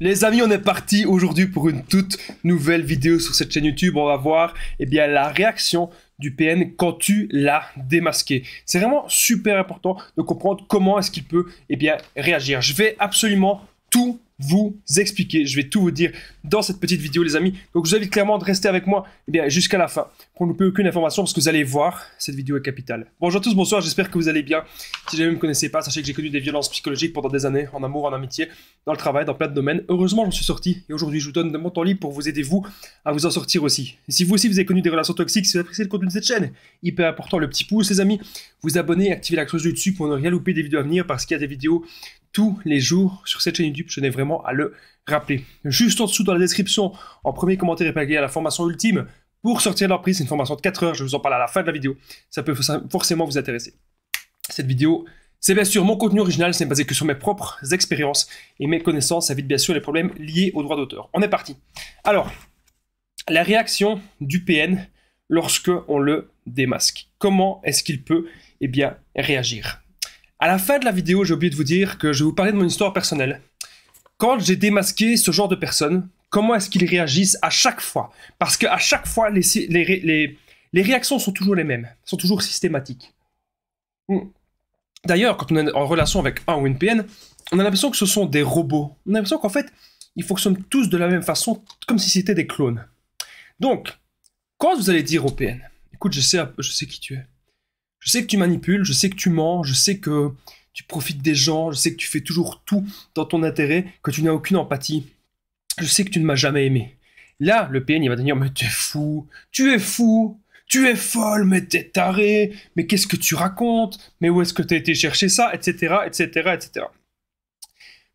Les amis, on est parti aujourd'hui pour une toute nouvelle vidéo sur cette chaîne YouTube. On va voir eh bien, la réaction du PN quand tu l'as démasqué. C'est vraiment super important de comprendre comment est-ce qu'il peut eh bien, réagir. Je vais absolument tout vous expliquer. Je vais tout vous dire dans cette petite vidéo, les amis. Donc, je vous invite clairement de rester avec moi eh bien, jusqu'à la fin pour ne louper aucune information parce que vous allez voir, cette vidéo est capitale. Bonjour à tous, bonsoir, j'espère que vous allez bien. Si jamais vous ne me connaissez pas, sachez que j'ai connu des violences psychologiques pendant des années, en amour, en amitié, dans le travail, dans plein de domaines. Heureusement, j'en suis sorti et aujourd'hui, je vous donne de mon temps libre pour vous aider, vous, à vous en sortir aussi. Et si vous aussi, vous avez connu des relations toxiques, si vous appréciez le contenu de cette chaîne, hyper important, le petit pouce, les amis, vous abonner, activer la cloche du dessus pour ne rien louper des vidéos à venir parce qu'il y a des vidéos tous les jours sur cette chaîne YouTube. Je n'ai vraiment à le rappeler. Juste en dessous dans la description, en premier commentaire il y à la formation ultime pour sortir de prise. C'est une formation de 4 heures, je vous en parle à la fin de la vidéo. Ça peut forcément vous intéresser. Cette vidéo, c'est bien sûr mon contenu original, c'est basé que sur mes propres expériences et mes connaissances, ça évite bien sûr les problèmes liés aux droits d'auteur. On est parti. Alors, la réaction du PN lorsque on le démasque. Comment est-ce qu'il peut eh bien, réagir à la fin de la vidéo, j'ai oublié de vous dire que je vais vous parler de mon histoire personnelle. Quand j'ai démasqué ce genre de personnes, comment est-ce qu'ils réagissent à chaque fois Parce qu'à chaque fois, les, réactions sont toujours les mêmes, sont toujours systématiques. Hmm. D'ailleurs, quand on est en relation avec un ou une PN, on a l'impression que ce sont des robots. On a l'impression qu'en fait, ils fonctionnent tous de la même façon, comme si c'était des clones. Donc, quand vous allez dire au PN, écoute, je sais, je sais qui tu es, je sais que tu manipules, je sais que tu mens, je sais que tu profites des gens, je sais que tu fais toujours tout dans ton intérêt, que tu n'as aucune empathie. Je sais que tu ne m'as jamais aimé. Là, le PN, il va te dire, mais es fou, tu es fou, tu es folle, mais t'es taré, mais qu'est-ce que tu racontes, mais où est-ce que tu as été chercher ça, etc., etc., etc.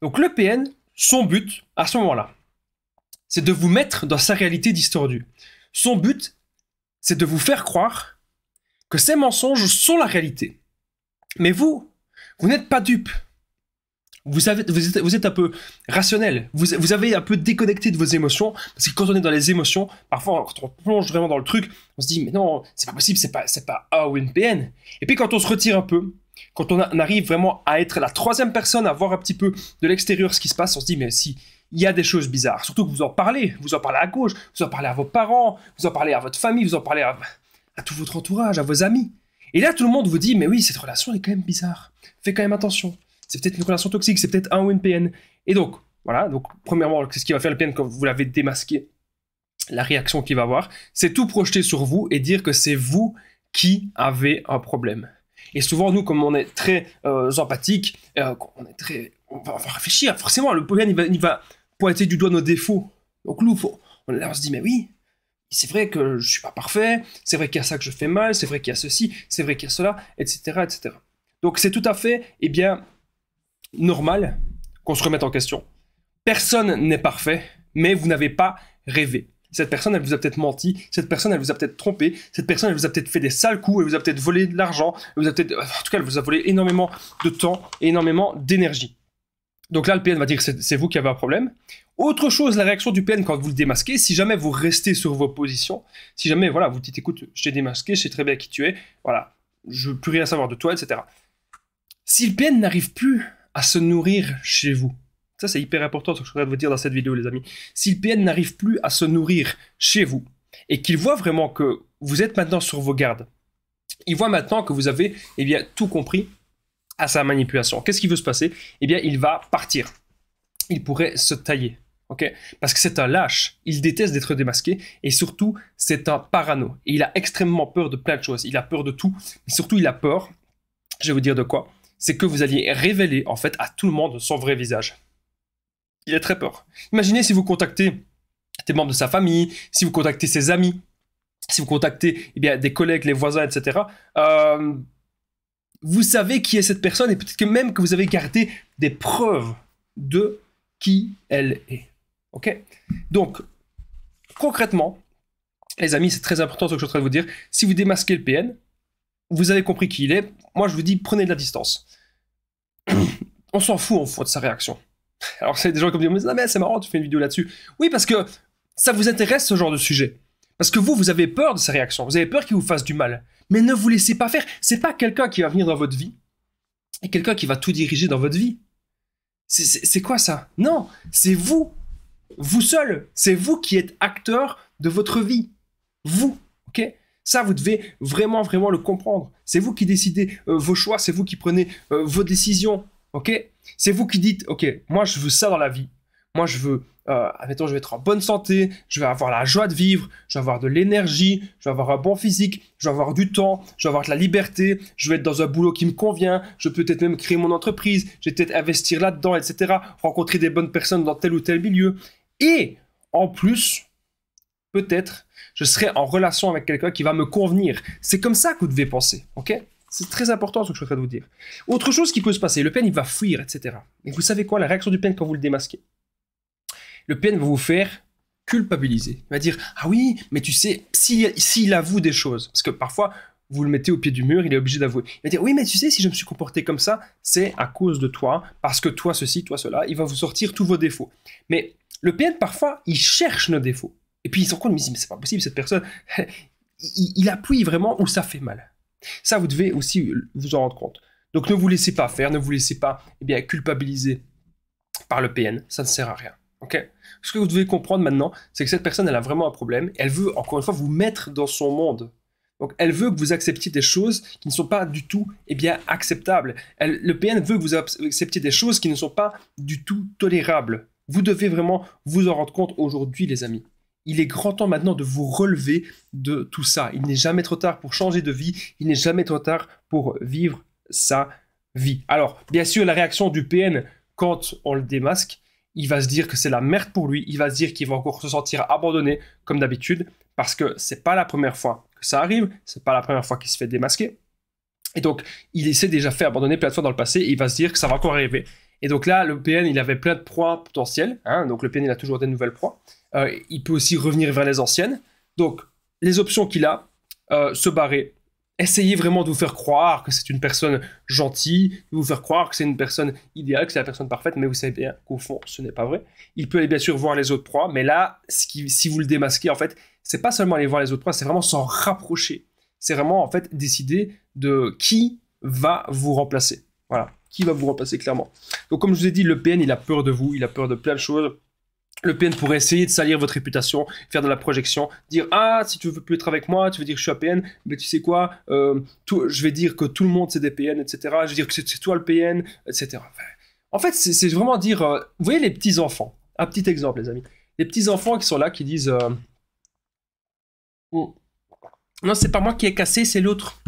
Donc le PN, son but, à ce moment-là, c'est de vous mettre dans sa réalité distordue. Son but, c'est de vous faire croire que ces mensonges sont la réalité. Mais vous, vous n'êtes pas dupe. Vous, avez, vous, êtes, un peu rationnel, vous, avez un peu déconnecté de vos émotions, parce que quand on est dans les émotions, parfois quand on plonge vraiment dans le truc, on se dit mais non, c'est pas possible, c'est pas, c'est pas A ou une Et puis quand on se retire un peu, quand on, on arrive vraiment à être la troisième personne, à voir un petit peu de l'extérieur ce qui se passe, on se dit mais si, il y a des choses bizarres, surtout que vous en parlez, vous en parlez à gauche, vous en parlez à vos parents, vous en parlez à votre famille, vous en parlez à à tout votre entourage, à vos amis. Et là, tout le monde vous dit, mais oui, cette relation est quand même bizarre. Fais quand même attention. C'est peut-être une relation toxique, c'est peut-être un ou une PN. Et donc, voilà, donc premièrement, c'est ce qui va faire le PN quand vous l'avez démasqué La réaction qu'il va avoir, c'est tout projeter sur vous et dire que c'est vous qui avez un problème. Et souvent, nous, comme on est très euh, empathique, euh, on est très, on va, réfléchir. Forcément, le PN, il va, il va pointer du doigt nos défauts. Donc nous, là, on se dit, mais oui, c'est vrai que je suis pas parfait, c'est vrai qu'il y a ça que je fais mal, c'est vrai qu'il y a ceci, c'est vrai qu'il y a cela, etc., etc. Donc c'est tout à fait, eh bien, normal qu'on se remette en question. Personne n'est parfait, mais vous n'avez pas rêvé. Cette personne, elle vous a peut-être menti, cette personne, elle vous a peut-être trompé, cette personne, elle vous a peut-être fait des sales coups, elle vous a peut-être volé de l'argent, vous a peut-être, en tout cas, elle vous a volé énormément de temps et énormément d'énergie. Donc là, le PN va dire c'est vous qui avez un problème. Autre chose, la réaction du PN quand vous le démasquez, si jamais vous restez sur vos positions, si jamais voilà, vous dites écoute, je t'ai démasqué, je sais très bien qui tu es, voilà, je veux plus rien savoir de toi, etc. Si le PN n'arrive plus à se nourrir chez vous, ça c'est hyper important ce que je voudrais vous dire dans cette vidéo, les amis. Si le PN n'arrive plus à se nourrir chez vous et qu'il voit vraiment que vous êtes maintenant sur vos gardes, il voit maintenant que vous avez eh bien, tout compris à sa manipulation. Qu'est-ce qui veut se passer Eh bien, il va partir. Il pourrait se tailler. ok Parce que c'est un lâche. Il déteste d'être démasqué. Et surtout, c'est un parano. Et il a extrêmement peur de plein de choses. Il a peur de tout. Mais surtout, il a peur. Je vais vous dire de quoi. C'est que vous alliez révéler, en fait, à tout le monde son vrai visage. Il a très peur. Imaginez si vous contactez des membres de sa famille, si vous contactez ses amis, si vous contactez eh bien, des collègues, les voisins, etc. Euh, vous savez qui est cette personne et peut-être que même que vous avez gardé des preuves de qui elle est. Ok Donc, concrètement, les amis, c'est très important ce que je suis en train de vous dire. Si vous démasquez le PN, vous avez compris qui il est. Moi, je vous dis, prenez de la distance. on s'en fout, on fout de sa réaction. Alors, c'est des gens qui me disent, mais c'est marrant, tu fais une vidéo là-dessus. Oui, parce que ça vous intéresse ce genre de sujet. Parce que vous, vous avez peur de sa réaction, vous avez peur qu'il vous fasse du mal. Mais ne vous laissez pas faire. C'est pas quelqu'un qui va venir dans votre vie et quelqu'un qui va tout diriger dans votre vie. C'est quoi ça Non, c'est vous. Vous seul. C'est vous qui êtes acteur de votre vie. Vous. Ok Ça, vous devez vraiment, vraiment le comprendre. C'est vous qui décidez euh, vos choix, c'est vous qui prenez euh, vos décisions. Ok C'est vous qui dites, ok, moi je veux ça dans la vie. Moi, je veux, euh, admettons, je vais être en bonne santé, je vais avoir la joie de vivre, je vais avoir de l'énergie, je vais avoir un bon physique, je vais avoir du temps, je vais avoir de la liberté, je vais être dans un boulot qui me convient, je peux peut-être même créer mon entreprise, je vais peut-être investir là-dedans, etc. Rencontrer des bonnes personnes dans tel ou tel milieu. Et en plus, peut-être, je serai en relation avec quelqu'un qui va me convenir. C'est comme ça que vous devez penser, ok c'est très important ce que je suis en train de vous dire. Autre chose qui peut se passer, le pen, il va fuir, etc. Et vous savez quoi, la réaction du peine quand vous le démasquez le PN va vous faire culpabiliser. Il va dire Ah oui, mais tu sais, s'il avoue des choses, parce que parfois, vous le mettez au pied du mur, il est obligé d'avouer. Il va dire Oui, mais tu sais, si je me suis comporté comme ça, c'est à cause de toi, parce que toi ceci, toi cela, il va vous sortir tous vos défauts. Mais le PN, parfois, il cherche nos défauts. Et puis il se rend compte, mais c'est pas possible, cette personne, il, appuie vraiment où ça fait mal. Ça, vous devez aussi vous en rendre compte. Donc ne vous laissez pas faire, ne vous laissez pas eh bien, culpabiliser par le PN, ça ne sert à rien. OK Ce que vous devez comprendre maintenant, c'est que cette personne, elle a vraiment un problème. Elle veut, encore une fois, vous mettre dans son monde. Donc, elle veut que vous acceptiez des choses qui ne sont pas du tout eh bien, acceptables. Elle, le PN veut que vous acceptiez des choses qui ne sont pas du tout tolérables. Vous devez vraiment vous en rendre compte aujourd'hui, les amis. Il est grand temps maintenant de vous relever de tout ça. Il n'est jamais trop tard pour changer de vie. Il n'est jamais trop tard pour vivre sa vie. Alors, bien sûr, la réaction du PN quand on le démasque, il va se dire que c'est la merde pour lui, il va se dire qu'il va encore se sentir abandonné, comme d'habitude, parce que c'est pas la première fois que ça arrive, c'est pas la première fois qu'il se fait démasquer. Et donc, il s'est déjà fait abandonner plein de fois dans le passé, il va se dire que ça va encore arriver. Et donc là, le PN, il avait plein de proies potentielles, hein, donc le PN, il a toujours des nouvelles proies. Euh, il peut aussi revenir vers les anciennes. Donc, les options qu'il a, euh, se barrer, essayez vraiment de vous faire croire que c'est une personne gentille, de vous faire croire que c'est une personne idéale, que c'est la personne parfaite, mais vous savez bien qu'au fond, ce n'est pas vrai. Il peut aller bien sûr voir les autres proies, mais là, si vous le démasquez, en fait, c'est pas seulement aller voir les autres proies, c'est vraiment s'en rapprocher. C'est vraiment, en fait, décider de qui va vous remplacer. Voilà, qui va vous remplacer clairement. Donc, comme je vous ai dit, Le PN, il a peur de vous, il a peur de plein de choses. Le PN pourrait essayer de salir votre réputation, faire de la projection, dire ah si tu veux plus être avec moi, tu veux dire que je suis APN, mais tu sais quoi, euh, je vais dire que tout le monde c'est des PN, etc. Je vais dire que c'est toi le PN, etc. en fait, c'est vraiment dire, euh, vous voyez les petits enfants, un petit exemple les amis, les petits enfants qui sont là qui disent euh, oh, non c'est pas moi qui ai cassé, c'est l'autre.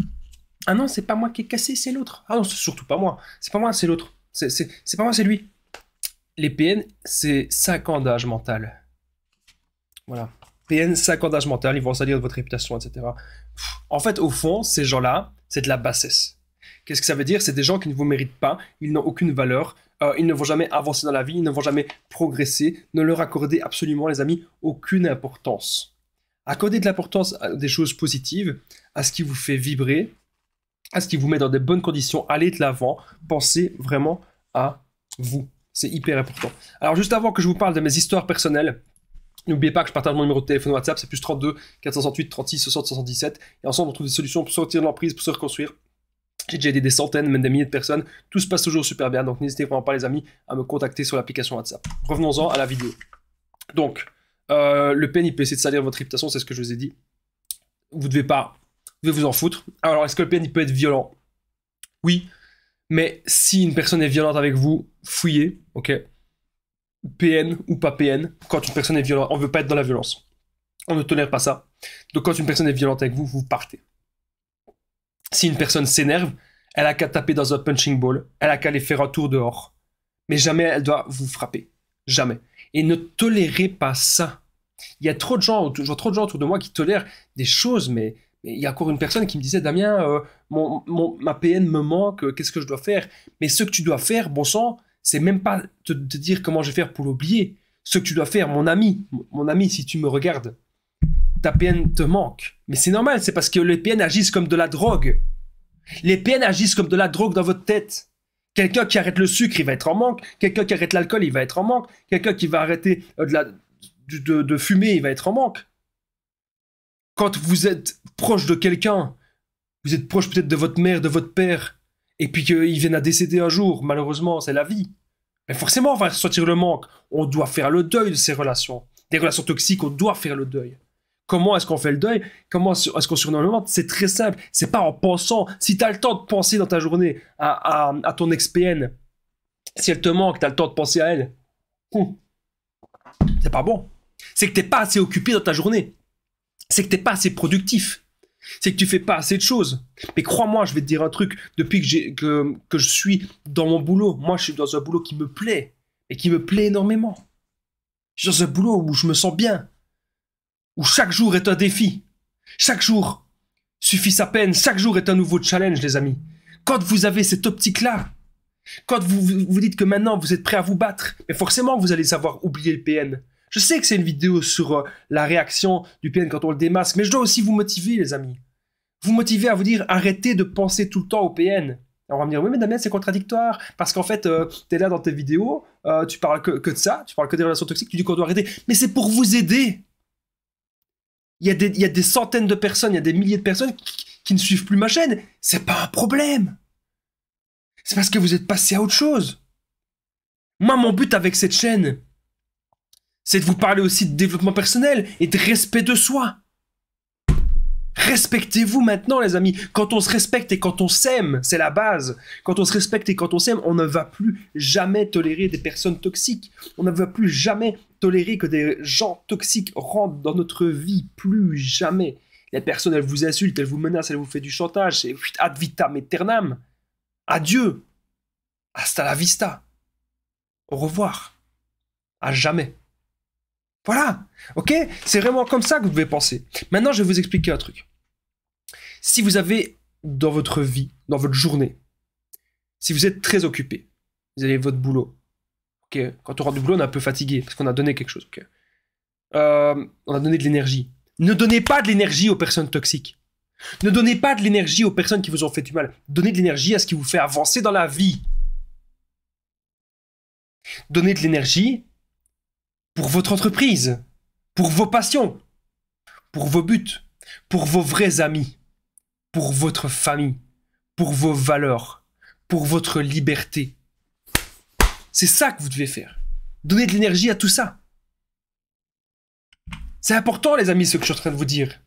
Ah non c'est pas moi qui ai cassé, c'est l'autre. Ah non c'est surtout pas moi, c'est pas moi, c'est l'autre. C'est pas moi, c'est lui les PN, c'est 5 ans d'âge mental. Voilà. PN, 5 ans d'âge mental, ils vont salir de votre réputation, etc. en fait, au fond, ces gens-là, c'est de la bassesse. Qu'est-ce que ça veut dire C'est des gens qui ne vous méritent pas, ils n'ont aucune valeur, euh, ils ne vont jamais avancer dans la vie, ils ne vont jamais progresser. Ne leur accordez absolument, les amis, aucune importance. Accordez de l'importance à des choses positives, à ce qui vous fait vibrer, à ce qui vous met dans des bonnes conditions. aller de l'avant, pensez vraiment à vous. C'est hyper important. Alors juste avant que je vous parle de mes histoires personnelles, N'oubliez pas que je partage mon numéro de téléphone WhatsApp, c'est plus 32 468 36 60 77. Et ensemble, on trouve des solutions pour sortir de l'emprise, pour se reconstruire. J'ai déjà aidé des centaines, même des milliers de personnes. Tout se passe toujours super bien, donc n'hésitez vraiment pas, les amis, à me contacter sur l'application WhatsApp. Revenons-en à la vidéo. Donc, euh, le peut essayer de salir votre réputation, c'est ce que je vous ai dit. Vous ne devez pas, vous vous en foutre. Alors, est-ce que le il peut être violent Oui, mais si une personne est violente avec vous, fouillez, ok PN ou pas PN, quand une personne est violente, on ne veut pas être dans la violence. On ne tolère pas ça. Donc quand une personne est violente avec vous, vous partez. Si une personne s'énerve, elle a qu'à taper dans un punching ball, elle a qu'à les faire un tour dehors. Mais jamais elle doit vous frapper. Jamais. Et ne tolérez pas ça. Il y a trop de gens, je trop de gens autour de moi qui tolèrent des choses, mais il y a encore une personne qui me disait Damien, euh, mon, ma PN me manque, euh, qu'est-ce que je dois faire Mais ce que tu dois faire, bon sang, c'est même pas te, dire comment je vais faire pour l'oublier. Ce que tu dois faire, mon ami, mon ami, si tu me regardes, ta PN te manque. Mais c'est normal, c'est parce que les PN agissent comme de la drogue. Les PN agissent comme de la drogue dans votre tête. Quelqu'un qui arrête le sucre, il va être en manque. Quelqu'un qui arrête l'alcool, il va être en manque. Quelqu'un qui va arrêter euh, de fumer, il va être en manque quand vous êtes proche de quelqu'un, vous êtes proche peut-être de votre mère, de votre père, et puis qu'ils viennent à décéder un jour, malheureusement, c'est la vie. Mais forcément, on va ressentir le manque. On doit faire le deuil de ces relations. Des relations toxiques, on doit faire le deuil. Comment est-ce qu'on fait le deuil Comment est-ce qu'on surnomme le manque C'est très simple. C'est pas en pensant. Si tu as le temps de penser dans ta journée à, ton ex-PN, si elle te manque, tu as le temps de penser à elle. Hum. C'est pas bon. C'est que t'es pas assez occupé dans ta journée c'est que t'es pas assez productif. C'est que tu fais pas assez de choses. Mais crois-moi, je vais te dire un truc. Depuis que, que, que je suis dans mon boulot, moi, je suis dans un boulot qui me plaît. Et qui me plaît énormément. Je suis dans un boulot où je me sens bien. Où chaque jour est un défi. Chaque jour suffit sa peine. Chaque jour est un nouveau challenge, les amis. Quand vous avez cette optique-là, quand vous vous dites que maintenant vous êtes prêt à vous battre, mais forcément vous allez savoir oublier le PN. Je sais que c'est une vidéo sur euh, la réaction du PN quand on le démasque, mais je dois aussi vous motiver, les amis. Vous motiver à vous dire arrêtez de penser tout le temps au PN. on va me dire, oui, mais Damien, c'est contradictoire, parce qu'en fait, euh, tu es là dans tes vidéos, euh, tu parles que, de ça, tu parles que des relations toxiques, tu dis qu'on doit arrêter. Mais c'est pour vous aider. Il y, a des, centaines de personnes, il y a des milliers de personnes qui, ne suivent plus ma chaîne. C'est pas un problème. C'est parce que vous êtes passé à autre chose. Moi, mon but avec cette chaîne, c'est de vous parler aussi de développement personnel et de respect de soi. Respectez-vous maintenant, les amis. Quand on se respecte et quand on s'aime, c'est la base. Quand on se respecte et quand on s'aime, on ne va plus jamais tolérer des personnes toxiques. On ne va plus jamais tolérer que des gens toxiques rentrent dans notre vie. Plus jamais. Les personnes, elles vous insultent, elles vous menacent, elles vous font du chantage. ad vitam aeternam. Adieu. Hasta la vista. Au revoir. À jamais. Voilà. OK C'est vraiment comme ça que vous devez penser. Maintenant, je vais vous expliquer un truc. Si vous avez dans votre vie, dans votre journée, si vous êtes très occupé, vous avez votre boulot. OK Quand on rentre du boulot, on est un peu fatigué parce qu'on a donné quelque chose. OK euh, on a donné de l'énergie. Ne donnez pas de l'énergie aux personnes toxiques. Ne donnez pas de l'énergie aux personnes qui vous ont fait du mal. Donnez de l'énergie à ce qui vous fait avancer dans la vie. Donnez de l'énergie pour votre entreprise, pour vos passions, pour vos buts, pour vos vrais amis, pour votre famille, pour vos valeurs, pour votre liberté. C'est ça que vous devez faire. Donner de l'énergie à tout ça. C'est important, les amis, ce que je suis en train de vous dire.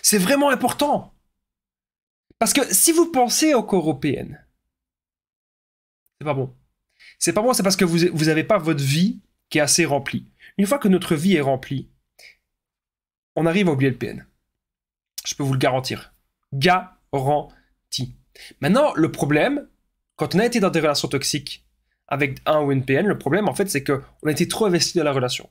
C'est vraiment important. Parce que si vous pensez encore aux européennes. c'est pas bon. C'est pas bon, c'est parce que vous n'avez pas votre vie qui est assez rempli. Une fois que notre vie est remplie, on arrive à oublier le PN. Je peux vous le garantir. Garanti. Maintenant, le problème, quand on a été dans des relations toxiques avec un ou une PN, le problème, en fait, c'est qu'on a été trop investi dans la relation.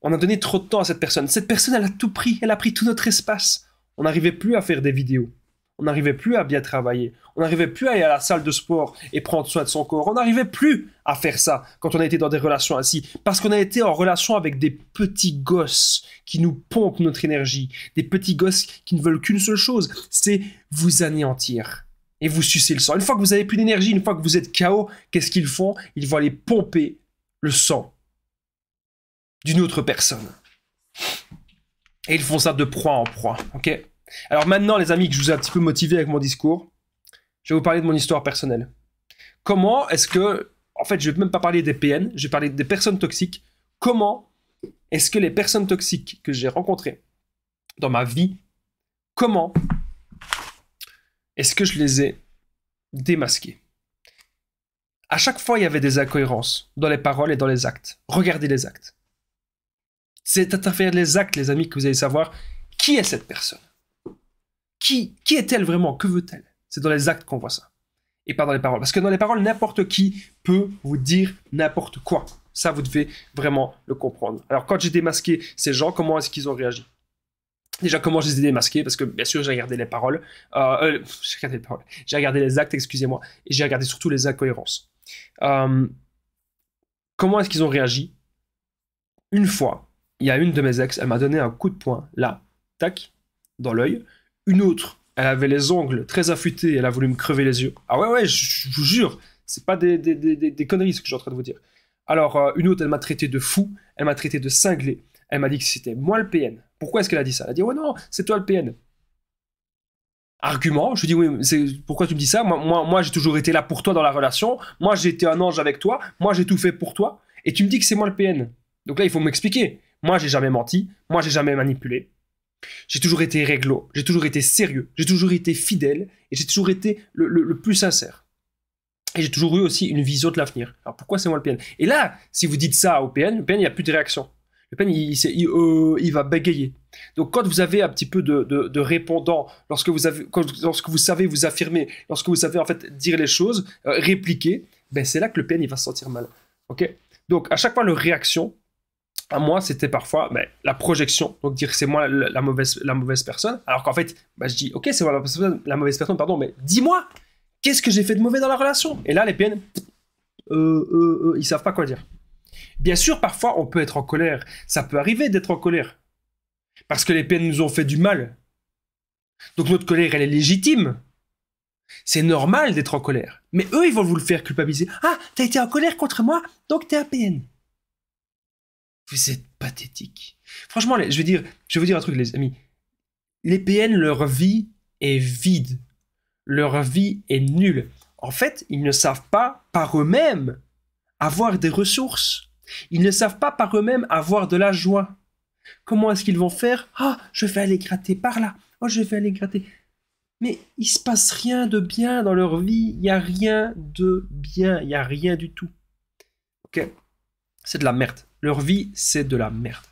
On a donné trop de temps à cette personne. Cette personne, elle a tout pris. Elle a pris tout notre espace. On n'arrivait plus à faire des vidéos. On n'arrivait plus à bien travailler. On n'arrivait plus à aller à la salle de sport et prendre soin de son corps. On n'arrivait plus à faire ça quand on a été dans des relations ainsi. Parce qu'on a été en relation avec des petits gosses qui nous pompent notre énergie. Des petits gosses qui ne veulent qu'une seule chose, c'est vous anéantir. Et vous sucer le sang. Une fois que vous avez plus d'énergie, une fois que vous êtes KO, qu'est-ce qu'ils font Ils vont aller pomper le sang d'une autre personne. Et ils font ça de proie en proie, ok alors maintenant, les amis, que je vous ai un petit peu motivé avec mon discours, je vais vous parler de mon histoire personnelle. Comment est-ce que, en fait, je vais même pas parler des PN, je vais parler des personnes toxiques. Comment est-ce que les personnes toxiques que j'ai rencontrées dans ma vie, comment est-ce que je les ai démasquées À chaque fois, il y avait des incohérences dans les paroles et dans les actes. Regardez les actes. C'est à travers les actes, les amis, que vous allez savoir qui est cette personne. Qui, est-elle vraiment Que veut-elle C'est dans les actes qu'on voit ça. Et pas dans les paroles. Parce que dans les paroles, n'importe qui peut vous dire n'importe quoi. Ça, vous devez vraiment le comprendre. Alors, quand j'ai démasqué ces gens, comment est-ce qu'ils ont réagi Déjà, comment je les ai démasqués Parce que, bien sûr, j'ai regardé les paroles. Euh, euh, j'ai regardé les paroles. J'ai regardé les actes, excusez-moi. Et j'ai regardé surtout les incohérences. Euh, comment est-ce qu'ils ont réagi Une fois, il y a une de mes ex, elle m'a donné un coup de poing, là, tac, dans l'œil. Une autre, elle avait les ongles très affûtés, elle a voulu me crever les yeux. Ah ouais, ouais, je vous jure, c'est pas des, conneries ce que je suis en train de vous dire. Alors, euh, une autre, elle m'a traité de fou, elle m'a traité de cinglé, elle m'a dit que c'était moi le PN. Pourquoi est-ce qu'elle a dit ça Elle a dit, ouais, non, c'est toi le PN. Argument, je lui dis, oui, pourquoi tu me dis ça Moi, moi, moi j'ai toujours été là pour toi dans la relation, moi, j'ai été un ange avec toi, moi, j'ai tout fait pour toi, et tu me dis que c'est moi le PN. Donc là, il faut m'expliquer. Moi, j'ai jamais menti, moi, j'ai jamais manipulé, j'ai toujours été réglo, j'ai toujours été sérieux, j'ai toujours été fidèle et j'ai toujours été le, plus sincère. Et j'ai toujours eu aussi une vision de l'avenir. Alors pourquoi c'est moi le PN Et là, si vous dites ça au PN, le PN, il n'y a plus de réaction. Le PN, euh, il, va bégayer. Donc quand vous avez un petit peu de, de, répondant, lorsque vous, lorsque vous savez vous affirmer, lorsque vous savez en fait dire les choses, euh, répliquer, ben c'est là que le PN, il va se sentir mal. ok donc à chaque fois, leur réaction, moi, c'était parfois ben, la projection. Donc dire c'est moi la, mauvaise, la mauvaise personne. Alors qu'en fait, ben, je dis, ok, c'est moi la, mauvaise personne, pardon, mais dis-moi, qu'est-ce que j'ai fait de mauvais dans la relation Et là, les PN, euh, euh, euh, ils savent pas quoi dire. Bien sûr, parfois, on peut être en colère. Ça peut arriver d'être en colère. Parce que les PN nous ont fait du mal. Donc notre colère, elle est légitime. C'est normal d'être en colère. Mais eux, ils vont vous le faire culpabiliser. Ah, t'as été en colère contre moi, donc t'es un PN. Vous êtes pathétique. Franchement, je vais, dire, je vais vous dire un truc, les amis. Les PN, leur vie est vide. Leur vie est nulle. En fait, ils ne savent pas par eux-mêmes avoir des ressources. Ils ne savent pas par eux-mêmes avoir de la joie. Comment est-ce qu'ils vont faire Ah, je vais aller gratter par là. Oh, je vais aller gratter. Mais il se passe rien de bien dans leur vie. Il n'y a rien de bien. Il n'y a rien du tout. Ok C'est de la merde. Leur vie, c'est de la merde.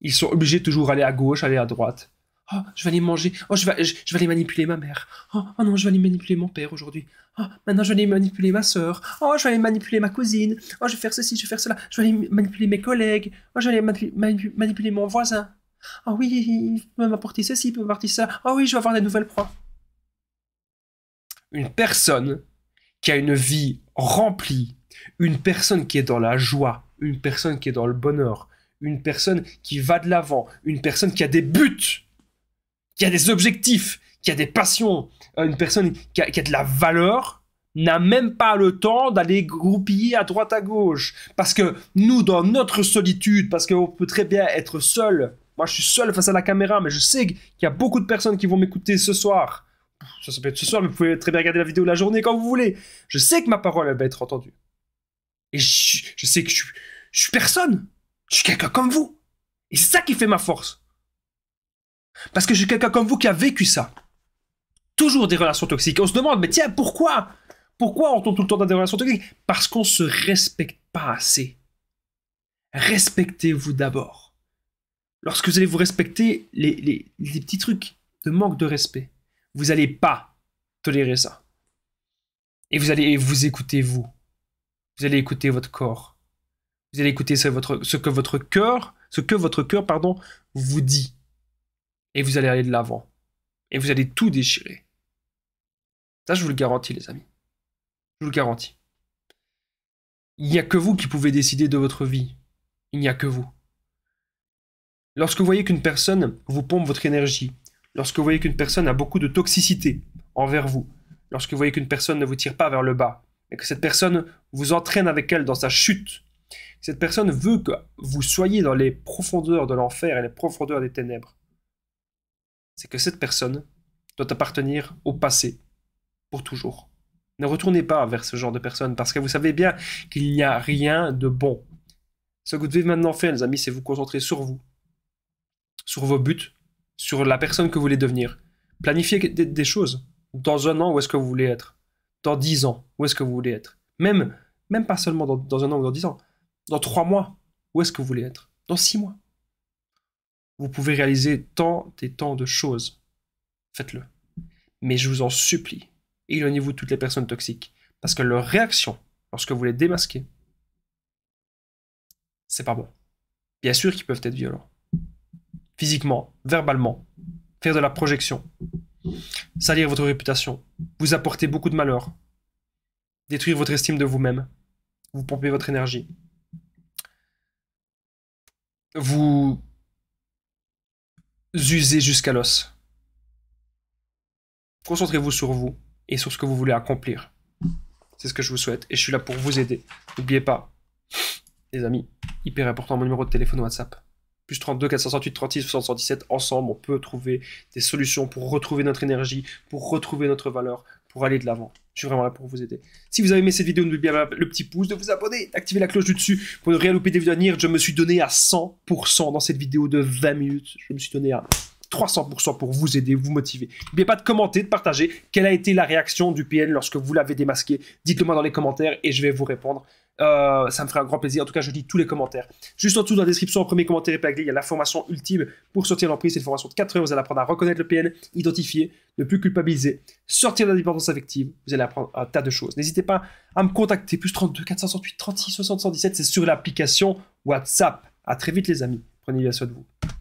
Ils sont obligés toujours aller à gauche, aller à droite. Oh, je vais aller manger. Oh, je vais, je, vais aller manipuler ma mère. Oh, oh, non, je vais aller manipuler mon père aujourd'hui. Oh, maintenant, je vais aller manipuler ma soeur. Oh, je vais aller manipuler ma cousine. Oh, je vais faire ceci, je vais faire cela. Je vais aller manipuler mes collègues. Oh, je vais aller manipuler, mon voisin. Oh oui, il peut m'apporter ceci, il peut m'apporter ça. Oh oui, je vais avoir des nouvelles proies. Une personne qui a une vie remplie, une personne qui est dans la joie, une personne qui est dans le bonheur, une personne qui va de l'avant, une personne qui a des buts, qui a des objectifs, qui a des passions, euh, une personne qui a, de la valeur, n'a même pas le temps d'aller groupiller à droite à gauche. Parce que nous, dans notre solitude, parce qu'on peut très bien être seul, moi je suis seul face à la caméra, mais je sais qu'il y a beaucoup de personnes qui vont m'écouter ce soir. Ça, ça peut être ce soir, mais vous pouvez très bien regarder la vidéo de la journée quand vous voulez. Je sais que ma parole, va être entendue. Et je, sais que je, je suis personne. Je suis quelqu'un comme vous. Et c'est ça qui fait ma force. Parce que je suis quelqu'un comme vous qui a vécu ça. Toujours des relations toxiques. On se demande, mais tiens, pourquoi Pourquoi on tombe tout le temps dans des relations toxiques Parce qu'on ne se respecte pas assez. Respectez-vous d'abord. Lorsque vous allez vous respecter, les, les petits trucs de manque de respect, vous n'allez pas tolérer ça. Et vous allez vous écouter, vous. Vous allez écouter votre corps. Vous allez écouter ce, que votre cœur, ce que votre cœur, pardon, vous dit. Et vous allez aller de l'avant. Et vous allez tout déchirer. Ça, je vous le garantis, les amis. Je vous le garantis. Il n'y a que vous qui pouvez décider de votre vie. Il n'y a que vous. Lorsque vous voyez qu'une personne vous pompe votre énergie, lorsque vous voyez qu'une personne a beaucoup de toxicité envers vous, lorsque vous voyez qu'une personne ne vous tire pas vers le bas, et que cette personne vous entraîne avec elle dans sa chute. Cette personne veut que vous soyez dans les profondeurs de l'enfer et les profondeurs des ténèbres. C'est que cette personne doit appartenir au passé, pour toujours. Ne retournez pas vers ce genre de personne parce que vous savez bien qu'il n'y a rien de bon. Ce que vous devez maintenant faire, les amis, c'est vous concentrer sur vous, sur vos buts, sur la personne que vous voulez devenir. Planifiez des choses dans un an où est-ce que vous voulez être dans 10 ans, où est-ce que vous voulez être Même, même pas seulement dans, un an ou dans dix ans, dans trois mois, où est-ce que vous voulez être Dans six mois. Vous pouvez réaliser tant et tant de choses. Faites-le. Mais je vous en supplie, éloignez-vous de toutes les personnes toxiques. Parce que leur réaction, lorsque vous les démasquez, c'est pas bon. Bien sûr qu'ils peuvent être violents. Physiquement, verbalement, faire de la projection, Salir votre réputation, vous apporter beaucoup de malheur, détruire votre estime de vous-même, vous pomper votre énergie, vous user jusqu'à l'os. Concentrez-vous sur vous et sur ce que vous voulez accomplir. C'est ce que je vous souhaite et je suis là pour vous aider. N'oubliez pas, les amis, hyper important, mon numéro de téléphone WhatsApp plus 32, 468, 36, 77, ensemble, on peut trouver des solutions pour retrouver notre énergie, pour retrouver notre valeur, pour aller de l'avant. Je suis vraiment là pour vous aider. Si vous avez aimé cette vidéo, n'oubliez pas le petit pouce, de vous abonner, d'activer la cloche du dessus pour ne rien louper des vidéos à venir. Je me suis donné à 100% dans cette vidéo de 20 minutes. Je me suis donné à 300% pour vous aider, vous motiver. N'oubliez pas de commenter, de partager. Quelle a été la réaction du PN lorsque vous l'avez démasqué Dites-le moi dans les commentaires et je vais vous répondre. Euh, ça me ferait un grand plaisir. En tout cas, je lis tous les commentaires. Juste en dessous dans la description, en premier commentaire épaglé, il y a la formation ultime pour sortir l'emprise. C'est une formation de 4 heures. Vous allez apprendre à reconnaître le PN, identifier, ne plus culpabiliser, sortir de la dépendance affective. Vous allez apprendre un tas de choses. N'hésitez pas à me contacter. Plus 32 468 36 77 C'est sur l'application WhatsApp. À très vite, les amis. Prenez bien soin de vous.